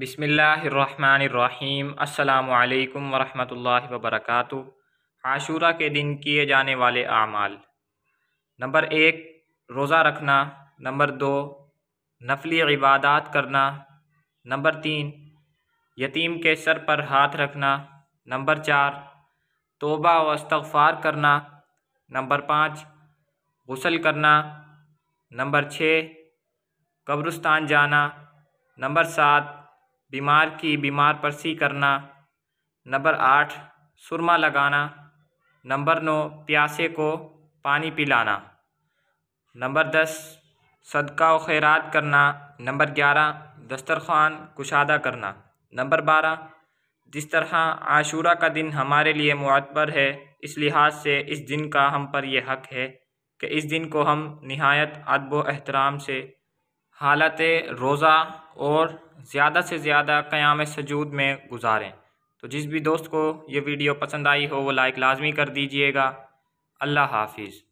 बिसमीम् अल्लाम वरहमल वबरक आशूरा के दिन किए जाने वाले अमाल नंबर एक रोज़ा रखना नंबर दो नफली इबादत करना नंबर तीन यतीम के सर पर हाथ रखना नंबर चार तोबा व इस्तफ़ार करना नंबर पाँच गसल करना नंबर छः कब्रस्तान जाना नंबर सात बीमार की बीमार परसी करना नंबर आठ सुरमा लगाना नंबर नौ प्यासे को पानी पिलाना नंबर दस सदका व खैरात करना नंबर ग्यारह दस्तरखान कुशादा करना नंबर बारह जिस तरह आशूरा का दिन हमारे लिए मतबर है इस लिहाज से इस दिन का हम पर यह हक है कि इस दिन को हम नहायत अदब एहतराम से हालत रोज़ा और ज़्यादा से ज़्यादा क़याम सजूद में गुजारें तो जिस भी दोस्त को ये वीडियो पसंद आई हो वो लाइक लाजमी कर दीजिएगा अल्लाह हाफिज़